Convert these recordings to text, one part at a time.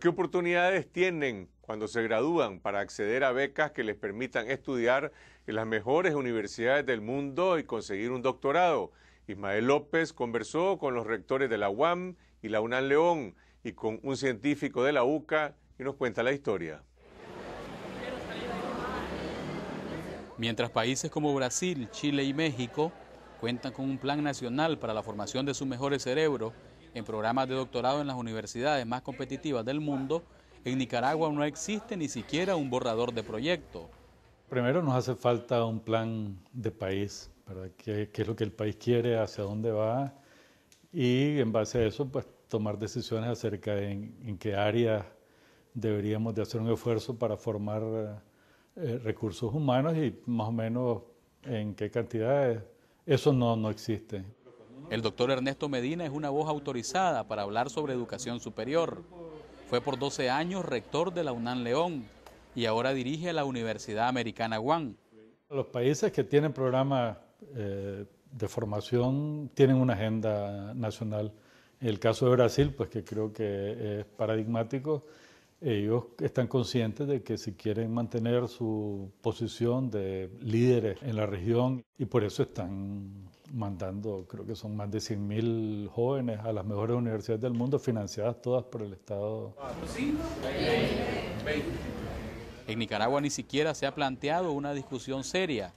¿Qué oportunidades tienen cuando se gradúan para acceder a becas que les permitan estudiar en las mejores universidades del mundo y conseguir un doctorado? Ismael López conversó con los rectores de la UAM y la UNAM León y con un científico de la UCA y nos cuenta la historia. Mientras países como Brasil, Chile y México cuentan con un plan nacional para la formación de sus mejores cerebros en programas de doctorado en las universidades más competitivas del mundo, en Nicaragua no existe ni siquiera un borrador de proyecto. Primero nos hace falta un plan de país, ¿Qué, es lo que el país quiere, hacia dónde va? Y en base a eso, pues tomar decisiones acerca de en, qué área deberíamos de hacer un esfuerzo para formar eh, recursos humanos y más o menos en qué cantidades eso no, no existe. El doctor Ernesto Medina es una voz autorizada para hablar sobre educación superior. Fue por 12 años rector de la UNAM León y ahora dirige la Universidad Americana Guan. Los países que tienen programas eh, de formación tienen una agenda nacional. En el caso de Brasil, pues que creo que es paradigmático, ellos están conscientes de que si quieren mantener su posición de líderes en la región y por eso están mandando, creo que son más de 100.000 jóvenes a las mejores universidades del mundo, financiadas todas por el Estado. En Nicaragua ni siquiera se ha planteado una discusión seria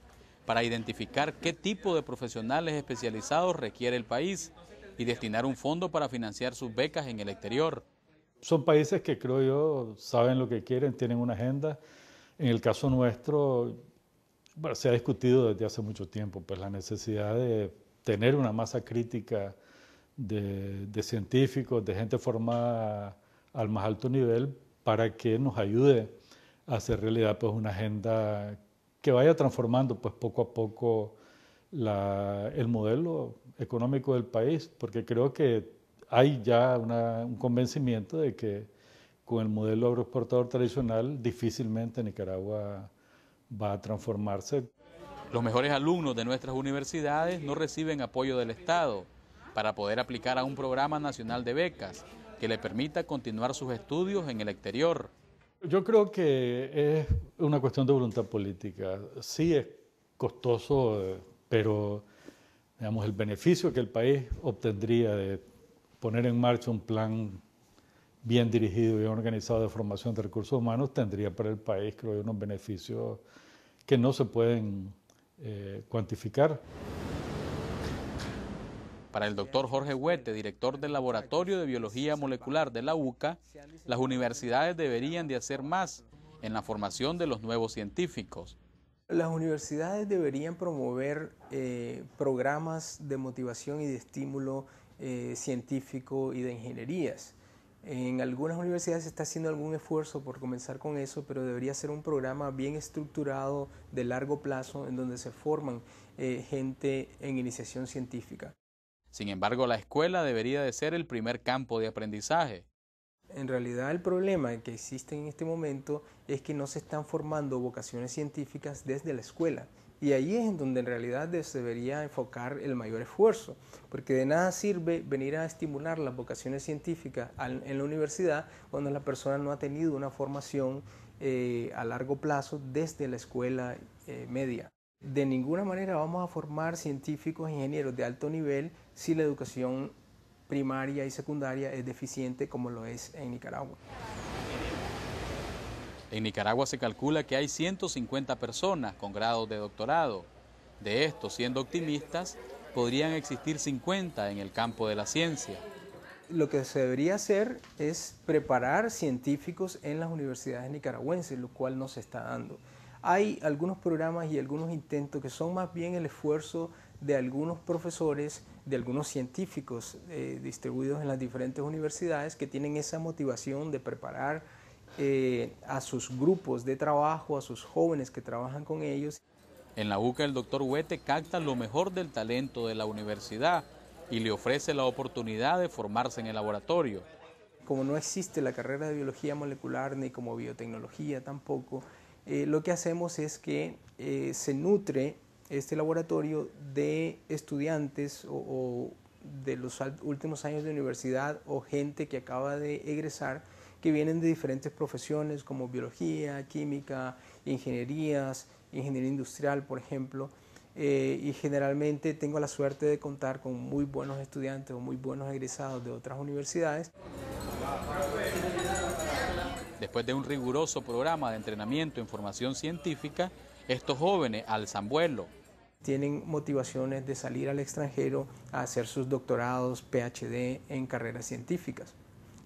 para identificar qué tipo de profesionales especializados requiere el país y destinar un fondo para financiar sus becas en el exterior son países que creo yo saben lo que quieren, tienen una agenda. En el caso nuestro, se ha discutido desde hace mucho tiempo pues, la necesidad de tener una masa crítica de, científicos, de gente formada al más alto nivel, para que nos ayude a hacer realidad pues, una agenda que vaya transformando pues, poco a poco el modelo económico del país, porque creo que hay ya un convencimiento de que con el modelo agroexportador tradicional difícilmente Nicaragua va a transformarse. Los mejores alumnos de nuestras universidades no reciben apoyo del Estado para poder aplicar a un programa nacional de becas que le permita continuar sus estudios en el exterior. Yo creo que es una cuestión de voluntad política. Sí es costoso, eh, pero digamos, el beneficio que el país obtendría de poner en marcha un plan bien dirigido y organizado de formación de recursos humanos tendría para el país, creo unos beneficios que no se pueden eh, cuantificar. Para el doctor Jorge Huete, director del Laboratorio de Biología Molecular de la UCA, las universidades deberían de hacer más en la formación de los nuevos científicos. Las universidades deberían promover eh, programas de motivación y de estímulo eh, científico y de ingenierías. En algunas universidades se está haciendo algún esfuerzo por comenzar con eso, pero debería ser un programa bien estructurado de largo plazo en donde se forman eh, gente en iniciación científica. Sin embargo, la escuela debería de ser el primer campo de aprendizaje. En realidad el problema que existe en este momento es que no se están formando vocaciones científicas desde la escuela. Y ahí es en donde en realidad se debería enfocar el mayor esfuerzo, porque de nada sirve venir a estimular las vocaciones científicas en la universidad cuando la persona no ha tenido una formación eh, a largo plazo desde la escuela eh, media. De ninguna manera vamos a formar científicos, e ingenieros de alto nivel si la educación primaria y secundaria es deficiente como lo es en Nicaragua. En Nicaragua se calcula que hay 150 personas con grados de doctorado. De estos, siendo optimistas, podrían existir 50 en el campo de la ciencia. Lo que se debería hacer es preparar científicos en las universidades nicaragüenses, lo cual no se está dando. Hay algunos programas y algunos intentos que son más bien el esfuerzo de algunos profesores, de algunos científicos eh, distribuidos en las diferentes universidades que tienen esa motivación de preparar eh, a sus grupos de trabajo, a sus jóvenes que trabajan con ellos. En la UCA el doctor Huete capta lo mejor del talento de la universidad y le ofrece la oportunidad de formarse en el laboratorio. Como no existe la carrera de biología molecular ni como biotecnología tampoco, eh, lo que hacemos es que eh, se nutre este laboratorio de estudiantes o de los últimos años de universidad o gente que acaba de egresar que vienen de diferentes profesiones como biología, química, ingenierías, ingeniería industrial, por ejemplo. Eh, y generalmente tengo la suerte de contar con muy buenos estudiantes o muy buenos egresados de otras universidades. Después de un riguroso programa de entrenamiento en formación científica, estos jóvenes al Zambuelo tienen motivaciones de salir al extranjero a hacer sus doctorados, PhD en carreras científicas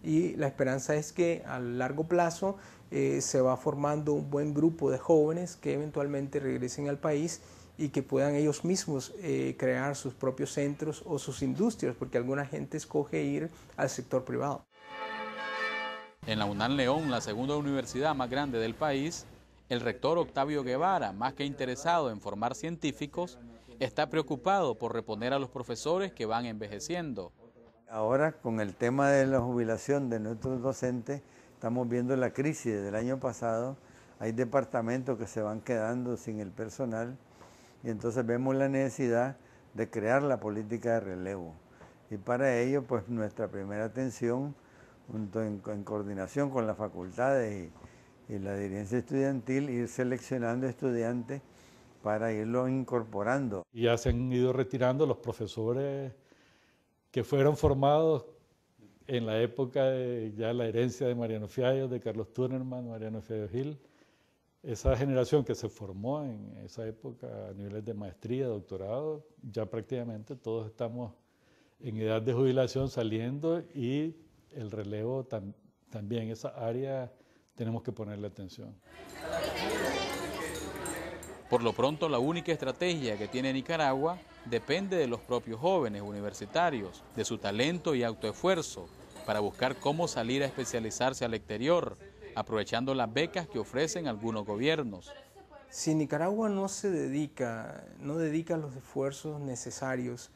y la esperanza es que a largo plazo eh, se va formando un buen grupo de jóvenes que eventualmente regresen al país y que puedan ellos mismos eh, crear sus propios centros o sus industrias, porque alguna gente escoge ir al sector privado. En la UNAM León, la segunda universidad más grande del país, el rector Octavio Guevara, más que interesado en formar científicos, está preocupado por reponer a los profesores que van envejeciendo. Ahora con el tema de la jubilación de nuestros docentes, estamos viendo la crisis del año pasado. Hay departamentos que se van quedando sin el personal y entonces vemos la necesidad de crear la política de relevo. Y para ello, pues nuestra primera atención, junto en, coordinación con las facultades y, la dirigencia estudiantil, ir seleccionando estudiantes para irlos incorporando. ya se han ido retirando los profesores que fueron formados en la época de ya la herencia de Mariano Fiallo, de Carlos Turnerman, Mariano Fiallo Gil, esa generación que se formó en esa época a niveles de maestría, doctorado, ya prácticamente todos estamos en edad de jubilación saliendo y el relevo también, esa área tenemos que ponerle atención. Por lo pronto, la única estrategia que tiene Nicaragua depende de los propios jóvenes universitarios, de su talento y autoesfuerzo para buscar cómo salir a especializarse al exterior, aprovechando las becas que ofrecen algunos gobiernos. Si Nicaragua no se dedica, no dedica los esfuerzos necesarios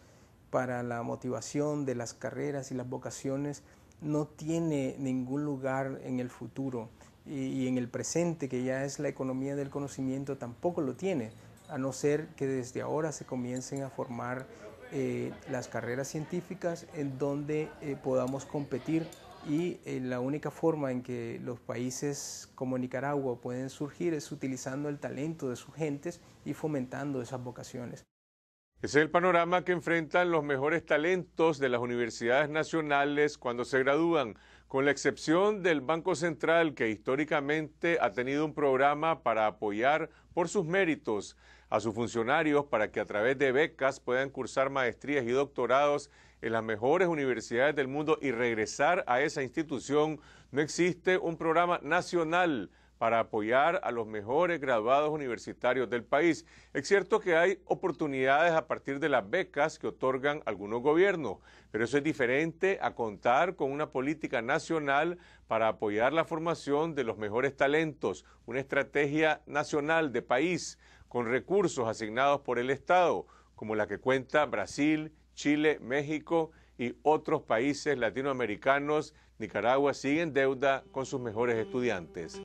para la motivación de las carreras y las vocaciones, no tiene ningún lugar en el futuro y, en el presente, que ya es la economía del conocimiento, tampoco lo tiene a no ser que desde ahora se comiencen a formar eh, las carreras científicas en donde eh, podamos competir y eh, la única forma en que los países como Nicaragua pueden surgir es utilizando el talento de sus gentes y fomentando esas vocaciones es el panorama que enfrentan los mejores talentos de las universidades nacionales cuando se gradúan, con la excepción del Banco Central, que históricamente ha tenido un programa para apoyar por sus méritos a sus funcionarios para que a través de becas puedan cursar maestrías y doctorados en las mejores universidades del mundo y regresar a esa institución. No existe un programa nacional para apoyar a los mejores graduados universitarios del país. Es cierto que hay oportunidades a partir de las becas que otorgan algunos gobiernos, pero eso es diferente a contar con una política nacional para apoyar la formación de los mejores talentos, una estrategia nacional de país con recursos asignados por el Estado, como la que cuenta Brasil, Chile, México y otros países latinoamericanos. Nicaragua sigue en deuda con sus mejores estudiantes.